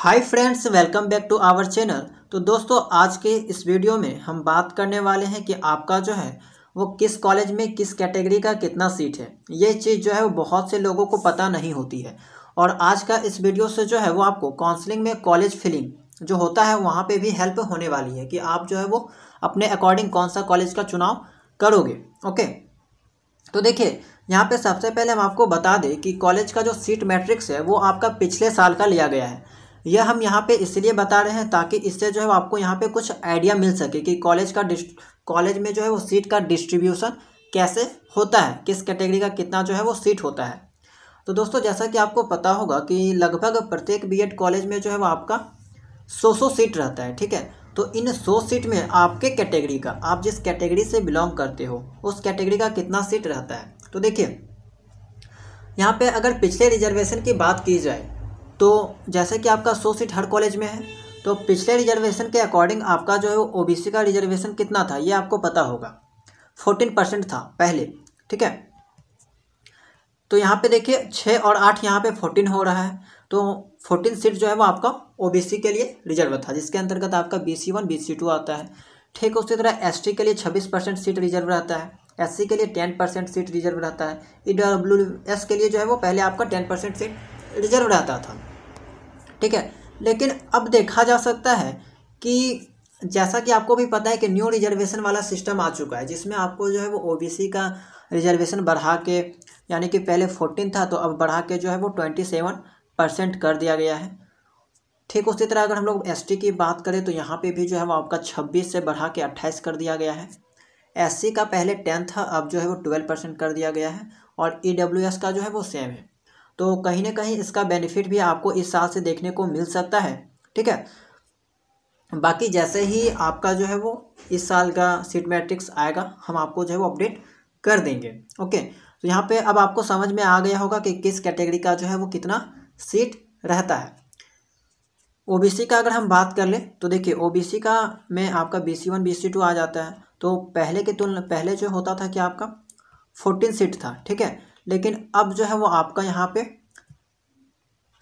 hi friends welcome back to our channel तो दोस्तों आज के इस वीडियो में हम बात करने वाले हैं कि आपका जो है वो किस कॉलेज में किस कैटेगरी का कितना सीट है ये चीज़ जो है वो बहुत से लोगों को पता नहीं होती है और आज का इस वीडियो से जो है वो आपको काउंसलिंग में कॉलेज फिलिंग जो होता है वहाँ पर भी हेल्प होने वाली है कि आप जो है वो अपने अकॉर्डिंग कौन सा कॉलेज का चुनाव करोगे ओके तो देखिए यहाँ पर सबसे पहले हम आपको बता दें कि कॉलेज का जो सीट मैट्रिक्स है वो आपका पिछले साल का लिया गया है यह हम यहाँ पे इसलिए बता रहे हैं ताकि इससे जो है आपको यहाँ पे कुछ आइडिया मिल सके कि कॉलेज का कॉलेज में जो है वो सीट का डिस्ट्रीब्यूशन कैसे होता है किस कैटेगरी का कितना जो है वो सीट होता है तो दोस्तों जैसा कि आपको पता होगा कि लगभग प्रत्येक बी कॉलेज में जो है वो आपका सौ सौ सीट रहता है ठीक है तो इन सौ सीट में आपके कैटेगरी का आप जिस कैटेगरी से बिलोंग करते हो उस कैटेगरी का कितना सीट रहता है तो देखिए यहाँ पे अगर पिछले रिजर्वेशन की बात की जाए तो जैसे कि आपका सौ सीट हर कॉलेज में है तो पिछले रिजर्वेशन के अकॉर्डिंग आपका जो है वो ओबीसी का रिजर्वेशन कितना था ये आपको पता होगा फोर्टीन परसेंट था पहले ठीक है तो यहाँ पे देखिए छः और आठ यहाँ पे फोर्टीन हो रहा है तो फोर्टीन सीट जो है वो आपका ओ के लिए रिजर्व था जिसके अंतर्गत आपका B C one B C two आता है ठीक उसी तरह एस टी के लिए छब्बीस परसेंट सीट रिजर्व रहता है एस सी के लिए टेन परसेंट सीट रिजर्व रहता है ई डब्ल्यू एस के लिए जो है वो पहले आपका टेन परसेंट सीट रिजर्व रहता था ठीक है लेकिन अब देखा जा सकता है कि जैसा कि आपको भी पता है कि न्यू रिजर्वेशन वाला सिस्टम आ चुका है जिसमें आपको जो है वो ओबीसी का रिजर्वेशन बढ़ा के यानी कि पहले फोर्टीन था तो अब बढ़ा के जो है वो ट्वेंटी सेवन परसेंट कर दिया गया है ठीक उसी तरह अगर हम लोग एस की बात करें तो यहाँ पे भी जो है वो आपका छब्बीस से बढ़ा के अट्ठाईस कर दिया गया है एस का पहले टेंथ था अब जो है वो ट्वेल्व परसेंट कर दिया गया है और ई e का जो है वो सेम है तो कहीं ना कहीं इसका बेनिफिट भी आपको इस साल से देखने को मिल सकता है ठीक है बाकी जैसे ही आपका जो है वो इस साल का सीट मैट्रिक्स आएगा हम आपको जो है वो अपडेट कर देंगे ओके तो यहाँ पे अब आपको समझ में आ गया होगा कि किस कैटेगरी का जो है वो कितना सीट रहता है ओबीसी का अगर हम बात कर लें तो देखिए ओबीसी का में आपका B C one B C two आ जाता है तो पहले के तुलना पहले जो होता था कि आपका फोर्टीन सीट था ठीक है लेकिन अब जो है वो आपका यहाँ पे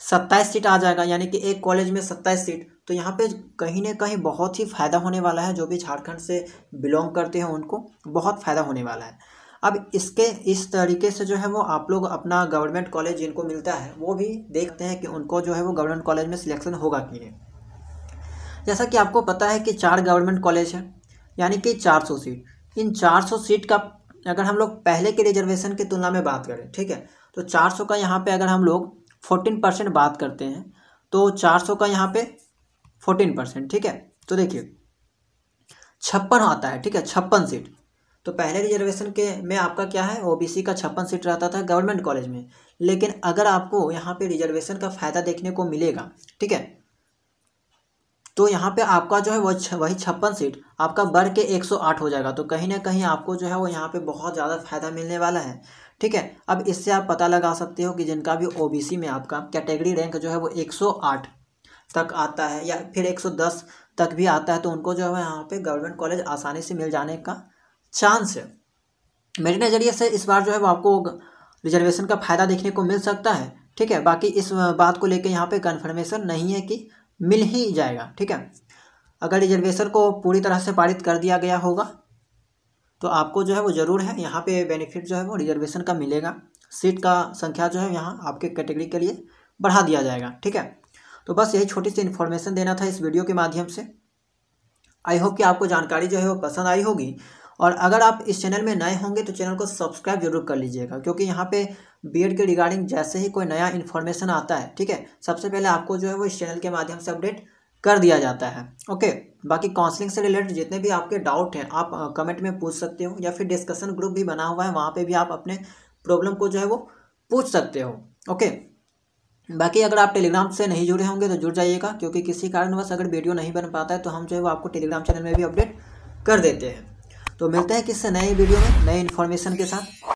सत्ताईस सीट आ जाएगा यानी कि एक कॉलेज में सत्ताईस सीट तो यहाँ पे कहीं ना कहीं बहुत ही फ़ायदा होने वाला है जो भी झारखंड से बिलोंग करते हैं उनको बहुत फ़ायदा होने वाला है अब इसके इस तरीके से जो है वो आप लोग अपना गवर्नमेंट कॉलेज जिनको मिलता है वो भी देखते हैं कि उनको जो है वो गवर्नमेंट कॉलेज में सिलेक्शन होगा कि नहीं जैसा कि आपको पता है कि चार गवर्नमेंट कॉलेज है यानी कि चार सीट इन चार सीट का अगर हम लोग पहले के रिजर्वेशन की तुलना में बात करें ठीक है तो 400 का यहाँ पे अगर हम लोग 14 परसेंट बात करते हैं तो 400 का यहाँ पे 14 परसेंट ठीक है तो देखिए छप्पन आता है ठीक है छप्पन सीट तो पहले रिजर्वेशन के में आपका क्या है ओबीसी का छप्पन सीट रहता था गवर्नमेंट कॉलेज में लेकिन अगर आपको यहाँ पे रिजर्वेशन का फ़ायदा देखने को मिलेगा ठीक है तो यहाँ पे आपका जो है वह छ, वही छप्पन सीट आपका बढ़ के 108 हो जाएगा तो कहीं ना कहीं आपको जो है वो यहाँ पे बहुत ज़्यादा फायदा मिलने वाला है ठीक है अब इससे आप पता लगा सकते हो कि जिनका भी ओबीसी में आपका कैटेगरी रैंक जो है वो 108 तक आता है या फिर 110 तक भी आता है तो उनको जो है यहाँ पर गवर्नमेंट कॉलेज आसानी से मिल जाने का चांस है मेरे नज़रिए से इस बार जो है वो आपको रिजर्वेशन का फ़ायदा देखने को मिल सकता है ठीक है बाकी इस बात को लेकर यहाँ पर कन्फर्मेशन नहीं है कि मिल ही जाएगा ठीक है अगर रिजर्वेशन को पूरी तरह से पारित कर दिया गया होगा तो आपको जो है वो ज़रूर है यहाँ पे बेनिफिट जो है वो रिजर्वेशन का मिलेगा सीट का संख्या जो है यहाँ आपके कैटेगरी के लिए बढ़ा दिया जाएगा ठीक है तो बस यही छोटी सी इन्फॉर्मेशन देना था इस वीडियो के माध्यम से आई होप कि आपको जानकारी जो है वो पसंद आई होगी और अगर आप इस चैनल में नए होंगे तो चैनल को सब्सक्राइब जरूर कर लीजिएगा क्योंकि यहाँ पे बीएड के रिगार्डिंग जैसे ही कोई नया इन्फॉर्मेशन आता है ठीक है सबसे पहले आपको जो है वो इस चैनल के माध्यम से अपडेट कर दिया जाता है ओके बाकी काउंसलिंग से रिलेटेड जितने भी आपके डाउट हैं आप कमेंट में पूछ सकते हो या फिर डिस्कशन ग्रुप भी बना हुआ है वहाँ पर भी आप अपने प्रॉब्लम को जो है वो पूछ सकते हो ओके बाकी अगर आप टेलीग्राम से नहीं जुड़े होंगे तो जुड़ जाइएगा क्योंकि किसी कारणवश अगर वीडियो नहीं बन पाता है तो हम जो है वो आपको टेलीग्राम चैनल में भी अपडेट कर देते हैं तो मिलते हैं किससे नए वीडियो में नए इन्फॉर्मेशन के साथ